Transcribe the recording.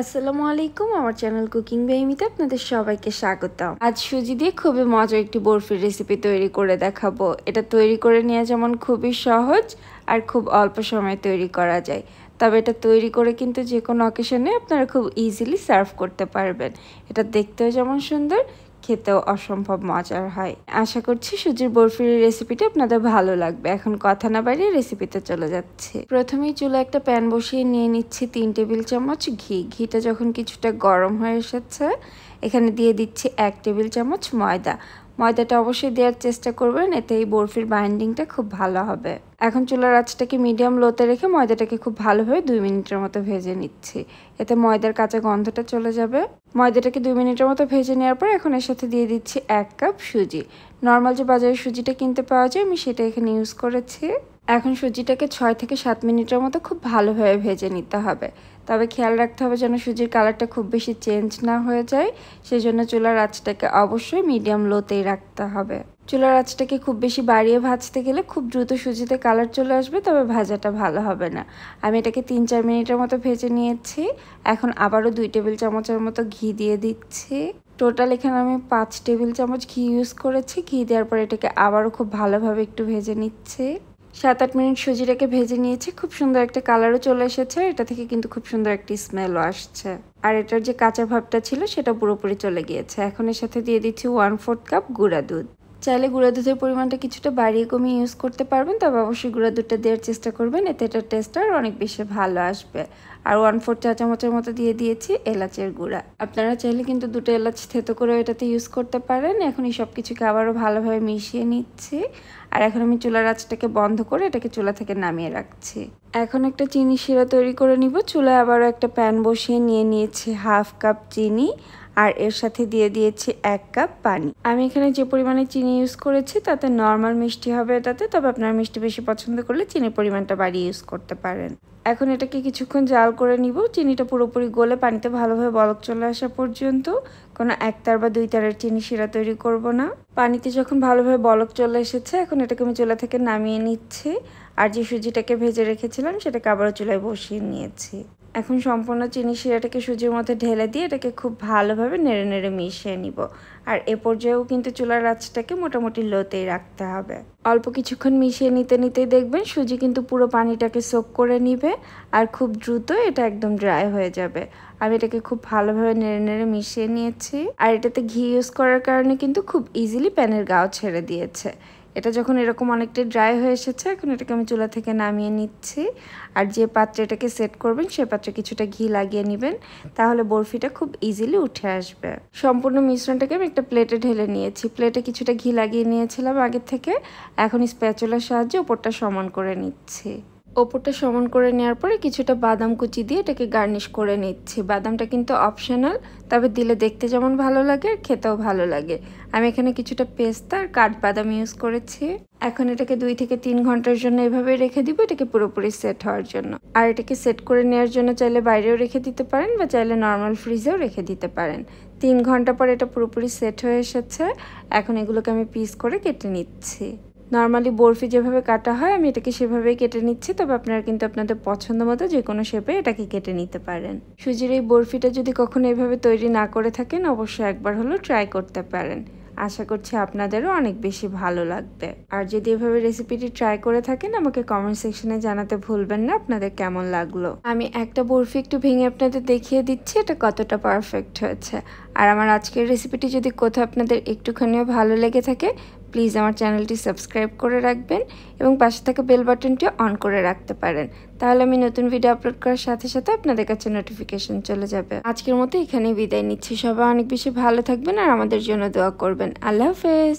আসসালামু আলাইকুম আমার চ্যানেল কুকিং বেহমিতে আপনাদের সবাইকে স্বাগতম আজ সুজি দিয়ে খুবই মজার একটি বরফির রেসিপি তৈরি করে দেখাবো এটা তৈরি করে নেওয়া যেমন খুবই সহজ আর খুব অল্প সময়ে তৈরি করা যায় তবে এটা তৈরি করে কিন্তু যে কোনো অকেশনে আপনারা খুব ইজিলি সার্ভ করতে পারবেন এটা দেখতেও যেমন সুন্দর খেতেও অসম্ভব মজার হয় আশা করছি সুজির বরফির রেসিপিটা আপনাদের ভালো লাগবে এখন কথা না বাড়িয়ে রেসিপিতে চলে যাচ্ছে প্রথমেই চুলো একটা প্যান বসিয়ে নিয়ে নিচ্ছি তিন টেবিল চামচ ঘি ঘিটা যখন কিছুটা গরম হয়ে এসেছে এখানে দিয়ে দিচ্ছি এক টেবিল চামচ ময়দা ময়দাটা অবশ্যই দেওয়ার চেষ্টা করবেন এতে এই বরফির বাইন্ডিংটা খুব ভালো হবে এখন চুলার আঁচটাকে মিডিয়াম লোতে রেখে ময়দাটাকে খুব ভালোভাবে দুই মিনিটের মতো ভেজে নিচ্ছি এতে ময়দার কাঁচা গন্ধটা চলে যাবে ময়দাটাকে দুই মিনিটের মতো ভেজে নেওয়ার পর এখন এর সাথে দিয়ে দিচ্ছি এক কাপ সুজি নর্মাল যে বাজারের সুজিটা কিনতে পাওয়া যায় আমি সেটা এখানে ইউজ করেছি এখন সুজিটাকে ছয় থেকে সাত মিনিটের মতো খুব ভালোভাবে ভেজে নিতে হবে তবে খেয়াল রাখতে হবে যেন সুজির কালারটা খুব বেশি চেঞ্জ না হয়ে যায় সেই জন্য চুলার আঁচটাকে অবশ্যই মিডিয়াম লোতেই রাখতে হবে চুলার আঁচটাকে খুব বেশি বাড়িয়ে ভাজতে গেলে খুব দ্রুত সুজিতে কালার চলে আসবে তবে ভাজাটা ভালো হবে না আমি এটাকে তিন চার মিনিটের মতো ভেজে নিয়েছি এখন আবারও দুই টেবিল চামচের মতো ঘি দিয়ে দিচ্ছি টোটাল এখানে আমি পাঁচ টেবিল চামচ ঘি ইউজ করেছি ঘি দেওয়ার পর এটাকে আবারও খুব ভালোভাবে একটু ভেজে নিচ্ছি সাত আট মিনিট সুজিটাকে ভেজে নিয়েছি খুব সুন্দর একটা কালারও চলে এসেছে এটা থেকে কিন্তু খুব সুন্দর একটি স্মেলও আসছে আর এটার যে কাঁচা ভাবটা ছিল সেটা পুরোপুরি চলে গিয়েছে এখন এর সাথে দিয়ে দিচ্ছি ওয়ান ফোর্থ কাপ গুঁড়া দুধ চাইলে গুঁড়া দুধের পরিমাণটা কিছুটা বাড়িয়ে কমিয়ে ইউজ করতে পারবেন তবে অবশ্যই গুঁড়া দুধটা দেওয়ার চেষ্টা করবেন এতে এটার টেস্টটা আর অনেক বেশি ভালো আসবে আর ওয়ান ফোর চা চামচের মতো দিয়ে দিয়েছি এলাচের গুঁড়া আপনারা চাইলে কিন্তু দুটো এলাচ থেতো করে এটাতে ইউজ করতে পারেন এখন এই সব কিছুকে আবারও ভালোভাবে মিশিয়ে নিচ্ছি আর এখন আমি চুলার আঁচটাকে বন্ধ করে এটাকে চুলা থেকে নামিয়ে রাখছি এখন একটা চিনি শিরা তৈরি করে নিব চুলায় আবারও একটা প্যান বসিয়ে নিয়ে নিয়েছি হাফ কাপ চিনি আর এর সাথে দিয়ে দিয়েছি এক কাপ পানি আমি এখানে যে পরিমাণে চিনি ইউজ করেছি তাতে নর্মাল মিষ্টি হবে এটাতে তবে আপনার মিষ্টি বেশি পছন্দ করলে চিনির পরিমাণটা বাড়িয়ে ইউজ করতে পারেন এখন এটাকে কিছুক্ষণ জাল করে নিব চিনিটা পুরোপুরি গলে পানিতে ভালোভাবে বলক চলে আসা পর্যন্ত কোনো একতার বা দুই তারের চিনি শিরা তৈরি করব না পানিতে যখন ভালোভাবে বলক চলে এসেছে এখন এটাকে আমি চুলা থেকে নামিয়ে নিচ্ছি আর যে সুজিটাকে ভেজে রেখেছিলাম সেটাকে আবারও চুলায় বসিয়ে নিয়েছি এখন সম্পূর্ণ চিনি শিরাটাকে সুজির মধ্যে ঢেলে দিয়ে এটাকে খুব ভালোভাবে নেড়ে নেড়ে মিশিয়ে নিব আর এ পর্যায়েও কিন্তু চুলার আচটাকে মোটামুটি লোতেই রাখতে হবে অল্প কিছুক্ষণ মিশিয়ে নিতে নিতেই দেখবেন সুজি কিন্তু পুরো পানিটাকে সোক করে নিবে আর খুব দ্রুত এটা একদম ড্রাই হয়ে যাবে আমি এটাকে খুব ভালোভাবে নেড়ে নেড়ে মিশিয়ে নিয়েছি আর এটাতে ঘি ইউজ করার কারণে কিন্তু খুব ইজিলি প্যানের গাও ছেড়ে দিয়েছে এটা যখন এরকম অনেকটা ড্রাই হয়ে এসেছে এখন এটাকে আমি চুলা থেকে নামিয়ে নিচ্ছি আর যে পাত্রে এটাকে সেট করবেন সে পাত্রে কিছুটা ঘি লাগিয়ে নেবেন তাহলে বরফিটা খুব ইজিলি উঠে আসবে সম্পূর্ণ মিশ্রণটাকে আমি একটা প্লেটে ঢেলে নিয়েছি প্লেটে কিছুটা ঘি লাগিয়ে নিয়েছিলাম আগের থেকে এখন স্প্যাচুলার সাহায্যে ওপরটা সমান করে নিচ্ছি ওপরটা সমান করে নেওয়ার পরে কিছুটা বাদাম কুচি দিয়ে এটাকে গার্নিশ করে নিচ্ছি বাদামটা কিন্তু অপশনাল তবে দিলে দেখতে যেমন ভালো লাগে আর খেতেও ভালো লাগে আমি এখানে কিছুটা পেস্তা আর কাঠবাদাম ইউজ করেছি এখন এটাকে দুই থেকে তিন ঘন্টার জন্য এভাবে রেখে দিব এটাকে পুরোপুরি সেট হওয়ার জন্য আর এটাকে সেট করে নেওয়ার জন্য চাইলে বাইরেও রেখে দিতে পারেন বা চাইলে নর্মাল ফ্রিজেও রেখে দিতে পারেন তিন ঘন্টা পরে এটা পুরোপুরি সেট হয়ে এসেছে এখন এগুলোকে আমি পিস করে কেটে নিচ্ছি নর্মালি বরফি যেভাবে কাটা হয় আমি এটাকে সেভাবেই কেটে নিচ্ছি তবে আপনারা কিন্তু আপনাদের পছন্দ মতো যে কোনো শেপে এটাকে কেটে নিতে পারেন সুজির এই বরফিটা যদি কখনো এভাবে তৈরি না করে থাকেন অবশ্যই একবার হলো ট্রাই করতে পারেন আশা করছি আপনাদেরও অনেক বেশি ভালো লাগবে আর যদি এভাবে রেসিপিটি ট্রাই করে থাকেন আমাকে কমেন্ট সেকশনে জানাতে ভুলবেন না আপনাদের কেমন লাগলো আমি একটা বরফি একটু ভেঙে আপনাদের দেখিয়ে দিচ্ছি এটা কতটা পারফেক্ট হয়েছে আর আমার আজকের রেসিপিটি যদি কোথাও আপনাদের একটুখানিও ভালো লেগে থাকে প্লিজ আমার চ্যানেলটি সাবস্ক্রাইব করে রাখবেন এবং পাশে থাকা বেল বাটনটি অন করে রাখতে পারেন তাহলে আমি নতুন ভিডিও আপলোড করার সাথে সাথে আপনাদের কাছে নোটিফিকেশন চলে যাবে আজকের মতো এখানেই বিদায় নিচ্ছি সবাই অনেক বেশি ভালো থাকবেন আর আমাদের জন্য দোয়া করবেন আল্লাহ হাফেজ